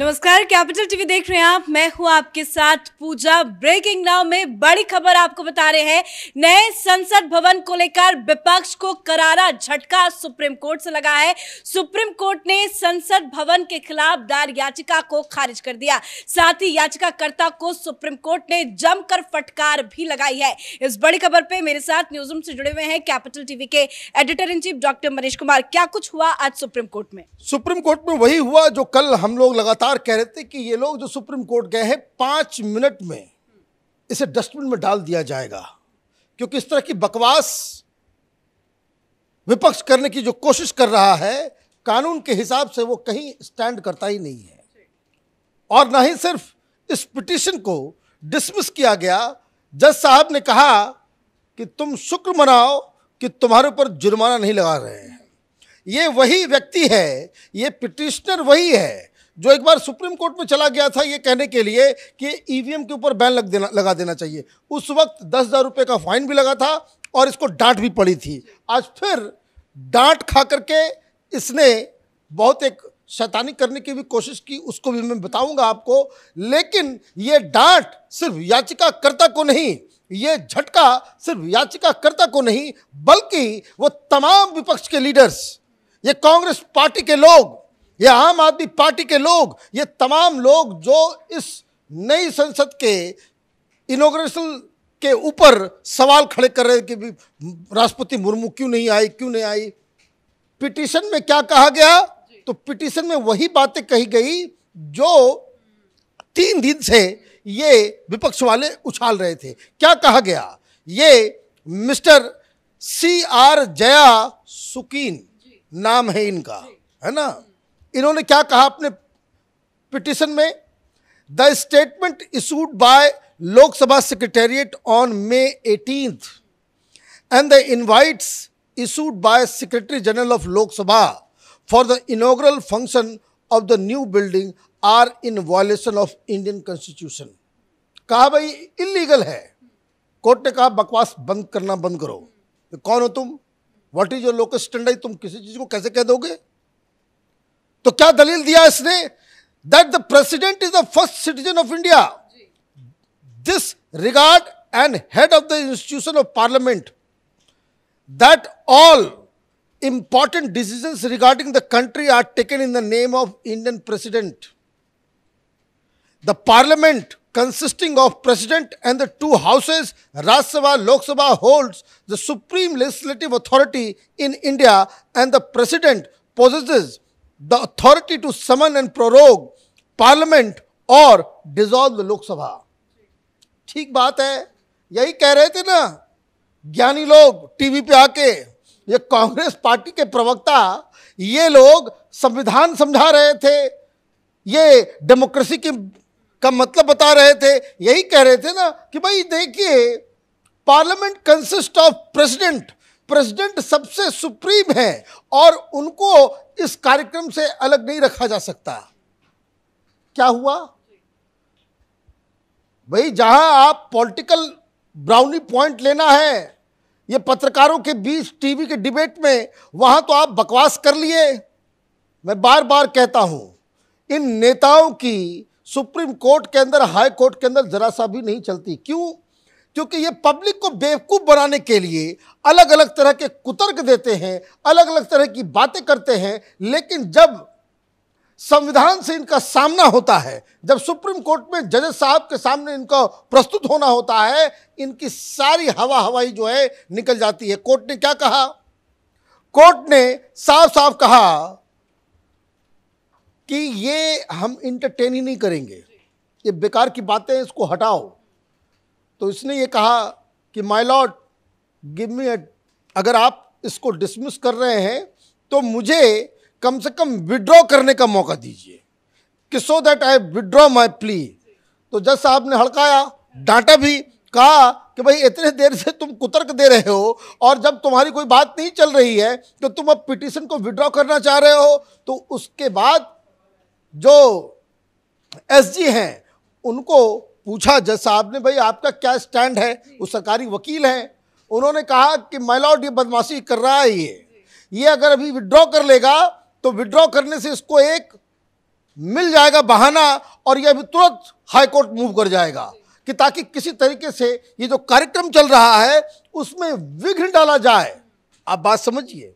नमस्कार capital TV देख रहे हैं आप मैं हूं आपके साथ पूजा ब्रेकिंग नाउ में बड़ी खबर आपको बता रहे हैं नए संसद भवन को लेकर विपक्ष को करारा झटका सुप्रीम कोर्ट से लगा है सुप्रीम कोर्ट ने संसद भवन के खिलाफ दायर याचिका को खारिज कर दिया साथ ही याचिकाकर्ता को सुप्रीम कोर्ट ने जमकर फटकार भी लगाई है इस बड़ी खबर पे मेरे साथ न्यूज रूम से जुड़े हुए हैं कैपिटल टीवी के editor in chief doctor Manish Kumar क्या कुछ हुआ आज सुप्रीम कोर्ट में सुप्रीम कोर्ट में वही हुआ जो कल हम लोग लगातार लगातार कह रहे थे कि ये लोग जो सुप्रीम कोर्ट गए हैं पाँच मिनट में इसे डस्टबिन में डाल दिया जाएगा क्योंकि इस तरह की बकवास विपक्ष करने की जो कोशिश कर रहा है कानून के हिसाब से वो कहीं स्टैंड करता ही नहीं है और ना ही सिर्फ इस पिटिशन को डिसमिस किया गया जज साहब ने कहा कि तुम शुक्र मनाओ कि तुम्हारे ऊपर जुर्माना नहीं लगा रहे हैं ये वही व्यक्ति है ये पिटिशनर वही है जो एक बार सुप्रीम कोर्ट में चला गया था ये कहने के लिए कि ईवीएम के ऊपर बैन लग देना लगा देना चाहिए उस वक्त दस हज़ार रुपये का फाइन भी लगा था और इसको डांट भी पड़ी थी आज फिर डांट खा करके इसने बहुत एक शैतानी करने की भी कोशिश की उसको भी मैं बताऊंगा आपको लेकिन ये डांट सिर्फ याचिकाकर्ता को नहीं ये झटका सिर्फ याचिकाकर्ता को नहीं बल्कि वो तमाम विपक्ष के लीडर्स ये कांग्रेस पार्टी के लोग ये आम आदमी पार्टी के लोग ये तमाम लोग जो इस नई संसद के इनोग्रेशन के ऊपर सवाल खड़े कर रहे कि राष्ट्रपति मुर्मू क्यों नहीं आई क्यों नहीं आई पिटीशन में क्या कहा गया तो पिटीशन में वही बातें कही गई जो तीन दिन से ये विपक्ष वाले उछाल रहे थे क्या कहा गया ये mister C R Jaya Sukin नाम है इनका है ना इन्होंने क्या कहा अपने पिटिशन में the statement issued by Lok Sabha secretariat on May eighteen and the invites issued by secretary general of Lok Sabha for the inaugural function of the new building are in in of Indian constitution कहा भाई illegal है court ने कहा बकवास बंद करना बंद करो तो कौन हो तुम what is your local standard तुम किसी चीज को कैसे कह दोगे तो क्या दलील दिया इसने that the president is the first citizen of India this regard and head of the institution of parliament that all important decisions regarding the country are taken in the name of Indian President. The parliament consisting of president and the two houses Raj Sabha Lok Sabha holds the supreme legislative authority in India and the president possesses the authority to summon and prorogue parliament और dissolve the ठीक बात है यही कह रहे थे ना ज्ञानी लोग टीवी पे आके ये कांग्रेस पार्टी के प्रवक्ता ये लोग संविधान समझा रहे थे ये डेमोक्रेसी की का मतलब बता रहे थे यही कह रहे थे ना कि भाई देखिए parliament consist of president president सबसे सुप्रीम है और उनको इस कार्यक्रम से अलग नहीं रखा जा सकता क्या हुआ भाई जहां आप पॉलिटिकल ब्राउनी पॉइंट लेना है ये पत्रकारों के बीच टीवी के डिबेट में वहां तो आप बकवास कर लिए मैं बार बार कहता हूं इन नेताओं की सुप्रीम कोर्ट के अंदर हाई कोर्ट के अंदर जरा सा भी नहीं चलती क्यों क्योंकि ये पब्लिक को बेवकूफ़ बनाने के लिए अलग अलग तरह के कुतर्क देते हैं अलग अलग तरह की बातें करते हैं लेकिन जब संविधान से इनका सामना होता है जब सुप्रीम कोर्ट में जजेस साहब के सामने इनका प्रस्तुत होना होता है इनकी सारी हवा हवाई जो है निकल जाती है कोर्ट ने क्या कहा कोर्ट ने साफ साफ कहा कि ये हम इंटरटेन ही नहीं करेंगे ये बेकार की बातें इसको हटाओ तो इसने ये कहा कि माई लॉर्ड गिव मी अगर आप इसको डिसमिस कर रहे हैं तो मुझे कम से कम विड्रॉ करने का मौका दीजिए कि so that I withdraw my plea तो जज साहब ने हड़काया डांटा भी कहा कि भाई इतने देर से तुम कुतर्क दे रहे हो और जब तुम्हारी कोई बात नहीं चल रही है तो तुम अब पिटिशन को विड्रॉ करना चाह रहे हो तो उसके बाद जो एसजी हैं उनको पूछा जज साहब ने भाई आपका क्या स्टैंड है वो सरकारी वकील हैं उन्होंने कहा कि माइलॉट ये बदमाशी कर रहा है ये ये अगर अभी विड्रॉ कर लेगा तो विड्रॉ करने से इसको एक मिल जाएगा बहाना और ये अभी तुरंत हाईकोर्ट मूव कर जाएगा कि ताकि किसी तरीके से ये जो कार्यक्रम चल रहा है उसमें विघ्न डाला जाए आप बात समझिए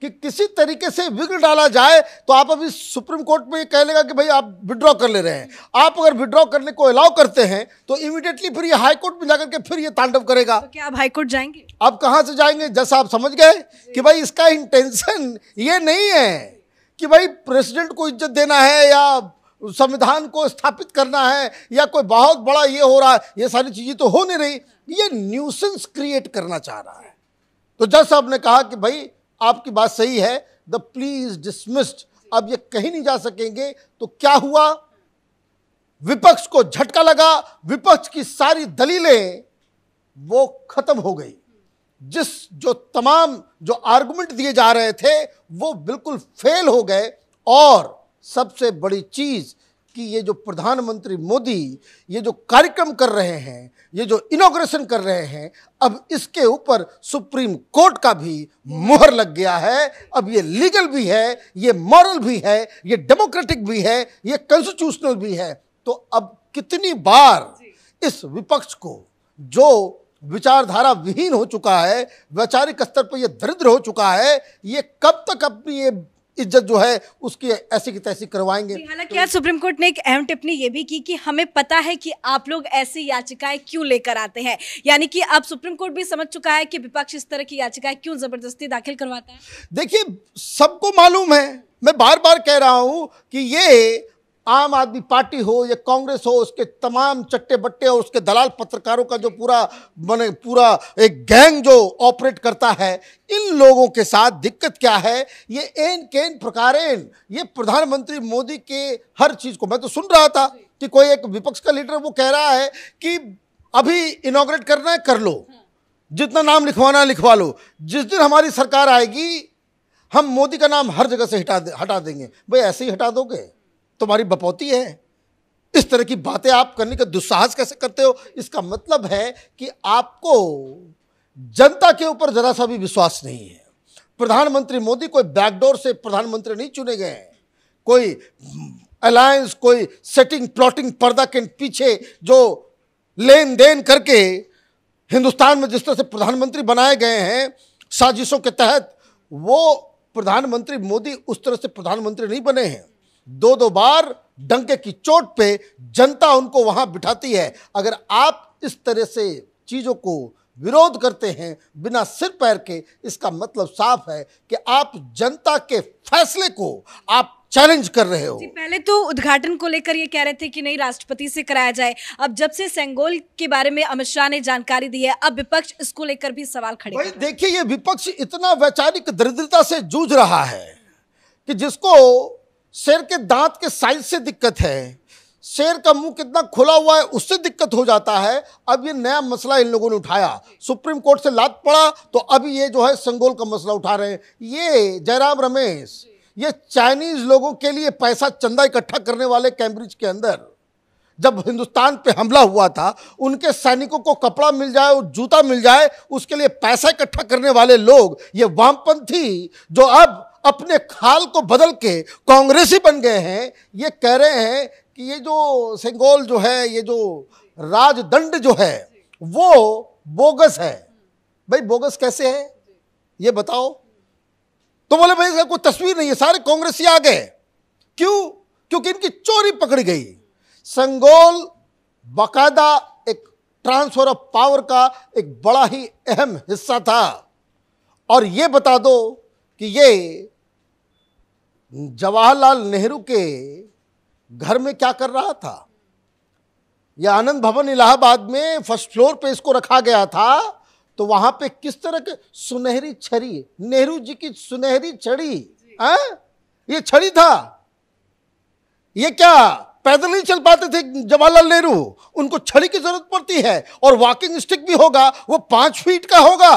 कि किसी तरीके से विघ्न डाला जाए तो आप अभी सुप्रीम कोर्ट में कह लेगा कि भाई आप विड्रॉ कर ले रहे हैं आप अगर विड्रॉ करने को अलाउ करते हैं तो इमीडिएटली फिर ये हाई कोर्ट में जाकर के फिर ये तांडव करेगा तो क्या आप हाई कोर्ट जाएंगे आप कहाँ से जाएंगे जैसा आप समझ गए कि भाई इसका इंटेंशन ये नहीं है कि भाई प्रेसिडेंट को इज्जत देना है या संविधान को स्थापित करना है या कोई बहुत बड़ा ये हो रहा है ये सारी चीज़ें तो हो नहीं रही ये न्यूसेंस क्रिएट करना चाह रहा है तो जज साहब ने कहा कि भाई आपकी बात सही है द प्लीज डिसमिस्ड अब ये कहीं नहीं जा सकेंगे तो क्या हुआ विपक्ष को झटका लगा विपक्ष की सारी दलीलें वो खत्म हो गई जिस जो तमाम जो आर्गुमेंट दिए जा रहे थे वो बिल्कुल फेल हो गए और सबसे बड़ी चीज कि ये जो प्रधानमंत्री मोदी ये जो कार्यक्रम कर रहे हैं ये जो इनोग्रेशन कर रहे हैं अब इसके ऊपर सुप्रीम कोर्ट का भी मोहर लग गया है अब ये लीगल भी है ये मॉरल भी है ये डेमोक्रेटिक भी है ये कॉन्स्टिट्यूशनल भी है तो अब कितनी बार इस विपक्ष को जो विचारधारा विहीन हो चुका है वैचारिक स्तर पर यह दरिद्र हो चुका है ये कब तक अपनी ये इज्जत जो है उसकी ऐसी की तैसी करवाएंगे हालांकि तो सुप्रीम कोर्ट ने एक अहम टिप्पणी ये भी की कि हमें पता है कि आप लोग ऐसी याचिकाएं क्यों लेकर आते हैं यानी कि अब सुप्रीम कोर्ट भी समझ चुका है कि विपक्ष इस तरह की याचिकाएं क्यों जबरदस्ती दाखिल करवाता है देखिए सबको मालूम है मैं बार बार कह रहा हूं कि ये आम आदमी पार्टी हो या कांग्रेस हो उसके तमाम चट्टे बट्टे और उसके दलाल पत्रकारों का जो पूरा मैंने पूरा एक गैंग जो ऑपरेट करता है इन लोगों के साथ दिक्कत क्या है ये एन केन प्रकारेन ये प्रधानमंत्री मोदी के हर चीज़ को मैं तो सुन रहा था कि कोई एक विपक्ष का लीडर वो कह रहा है कि अभी इनाग्रेट करना है कर लो जितना नाम लिखवाना लिखवा लो जिस दिन हमारी सरकार आएगी हम मोदी का नाम हर जगह से हटा दे, हटा देंगे भाई ऐसे ही हटा दोगे तुम्हारी बपौती है इस तरह की बातें आप करने का दुस्साहस कैसे करते हो इसका मतलब है कि आपको जनता के ऊपर जरा सा भी विश्वास नहीं है प्रधानमंत्री मोदी कोई बैकडोर से प्रधानमंत्री नहीं चुने गए हैं कोई अलायंस कोई सेटिंग प्लॉटिंग पर्दा के पीछे जो लेन देन करके हिंदुस्तान में जिस तरह से प्रधानमंत्री बनाए गए हैं साजिशों के तहत वो प्रधानमंत्री मोदी उस तरह से प्रधानमंत्री नहीं बने हैं दो दो बार डंके की चोट पे जनता उनको वहां बिठाती है अगर आप इस तरह से चीज़ों को विरोध करते हैं बिना सिर पैर के इसका मतलब साफ है कि आप जनता के फैसले को आप चैलेंज कर रहे हो जी पहले तो उद्घाटन को लेकर ये कह रहे थे कि नहीं राष्ट्रपति से कराया जाए अब जब से सेंगोल के बारे में अमित शाह ने जानकारी दी है अब विपक्ष इसको लेकर भी सवाल खड़े भाई देखिए ये विपक्ष इतना वैचारिक दरिद्रता से जूझ रहा है कि जिसको शेर के दांत के साइज से दिक्कत है शेर का मुंह कितना खुला हुआ है उससे दिक्कत हो जाता है अब ये नया मसला इन लोगों ने उठाया सुप्रीम कोर्ट से लात पड़ा तो अब ये जो है संगोल का मसला उठा रहे हैं ये जयराम रमेश ये चाइनीज लोगों के लिए पैसा चंदा इकट्ठा करने वाले कैम्ब्रिज के अंदर जब हिंदुस्तान पे हमला हुआ था उनके सैनिकों को कपड़ा मिल जाए और जूता मिल जाए उसके लिए पैसा इकट्ठा करने वाले लोग ये वामपंथी जो अब अपने खाल को बदल के कांग्रेसी बन गए हैं ये कह रहे हैं कि ये जो सिंगोल जो है ये जो राजदंड जो है वो बोगस है भाई बोगस कैसे है ये बताओ तो बोले भाई इसका कोई तस्वीर नहीं है सारे कांग्रेसी आ गए क्यों क्योंकि इनकी चोरी पकड़ी गई संगोल बाकायदा एक ट्रांसफर ऑफ पावर का एक बड़ा ही अहम हिस्सा था और ये बता दो कि ये जवाहरलाल नेहरू के घर में क्या कर रहा था यह आनंद भवन इलाहाबाद में फर्स्ट फ्लोर पे इसको रखा गया था तो वहां पे किस तरह के सुनहरी छड़ी नेहरू जी की सुनहरी छड़ी ये छड़ी था ये क्या पैदल नहीं चल पाते थे जवाहरलाल नेहरू उनको छड़ी की जरूरत पड़ती है और वॉकिंग स्टिक भी होगा वो पांच फीट का होगा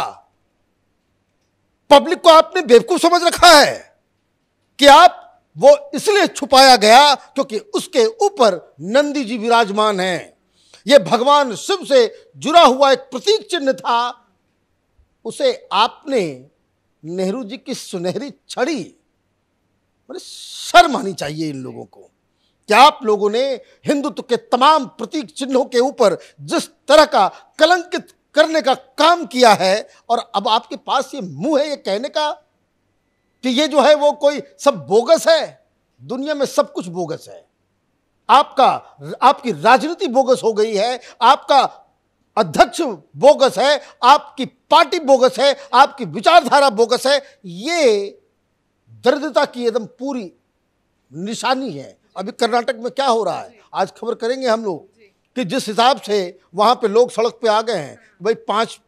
पब्लिक को आपने बेवकूफ समझ रखा है कि आप वो इसलिए छुपाया गया क्योंकि उसके ऊपर नंदी जी विराजमान हैं यह भगवान शिव से जुड़ा हुआ एक प्रतीक चिन्ह था उसे आपने नेहरू जी की सुनहरी छड़ी मैंने शर्म आनी चाहिए इन लोगों को क्या आप लोगों ने हिंदुत्व के तमाम प्रतीक चिन्हों के ऊपर जिस तरह का कलंकित करने का काम किया है और अब आपके पास ये मुंह है ये कहने का कि ये जो है वो कोई सब बोगस है दुनिया में सब कुछ बोगस है आपका आपकी राजनीति बोगस हो गई है आपका अध्यक्ष बोगस है आपकी पार्टी बोगस है आपकी विचारधारा बोगस है ये दरिद्रता की एकदम पूरी निशानी है अभी कर्नाटक में क्या हो रहा है आज खबर करेंगे हम लोग कि जिस हिसाब से वहाँ पे लोग सड़क पे आ गए हैं भाई पाँच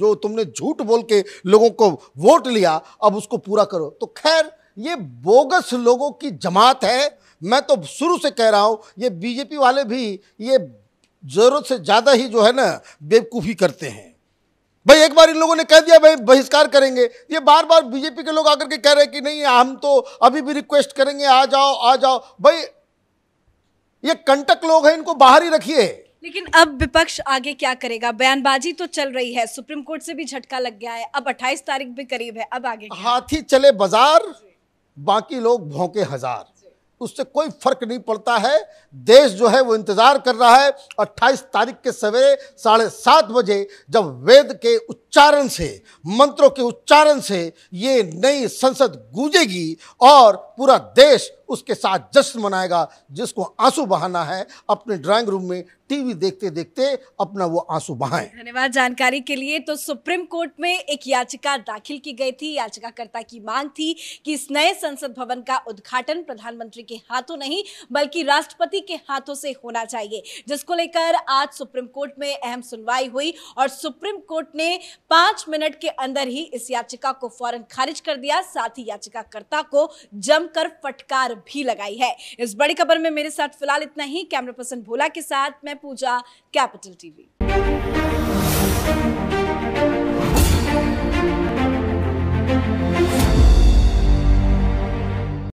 जो तुमने झूठ बोल के लोगों को वोट लिया अब उसको पूरा करो तो खैर ये बोगस लोगों की जमात है मैं तो शुरू से कह रहा हूँ ये बीजेपी वाले भी ये ज़रूरत से ज़्यादा ही जो है ना बेवकूफ़ी करते हैं भाई एक बार इन लोगों ने कह दिया भाई बहिष्कार करेंगे ये बार बार बीजेपी के लोग आकर के कह रहे हैं कि नहीं हम तो अभी भी रिक्वेस्ट करेंगे आ जाओ आ जाओ भाई ये कंटक लोग हैं इनको बाहर ही रखिए लेकिन अब विपक्ष आगे क्या करेगा बयानबाजी तो चल रही है सुप्रीम कोर्ट से भी झटका लग गया है अब 28 तारीख भी करीब है अब आगे हाथी चले बाजार बाकी लोग भौंके हजार उससे कोई फर्क नहीं पड़ता है देश जो है वो इंतजार कर रहा है 28 तारीख के सवेरे साढ़े सात बजे जब वेद के उच्चारण से मंत्रों के उच्चारण से ये नई संसद गूंजेगी और पूरा देश उसके साथ जश्न मनाएगा जिसको आंसू बहाना है अपने ड्राइंग रूम में टीवी देखते देखते अपना वो आंसू बहाएं धन्यवाद जानकारी के लिए तो सुप्रीम कोर्ट में एक याचिका दाखिल की गई थी याचिकाकर्ता की मांग थी कि इस नए संसद भवन का उद्घाटन प्रधानमंत्री के हाथों नहीं बल्कि राष्ट्रपति के हाथों से होना चाहिए जिसको लेकर आज सुप्रीम कोर्ट में अहम सुनवाई हुई और सुप्रीम कोर्ट ने पांच मिनट के अंदर ही इस याचिका को फौरन खारिज कर दिया साथ ही याचिकाकर्ता को जमकर फटकार भी लगाई है इस बड़ी खबर में मेरे साथ फिलहाल इतना ही कैमरा पर्सन भोला के साथ मैं पूजा कैपिटल टीवी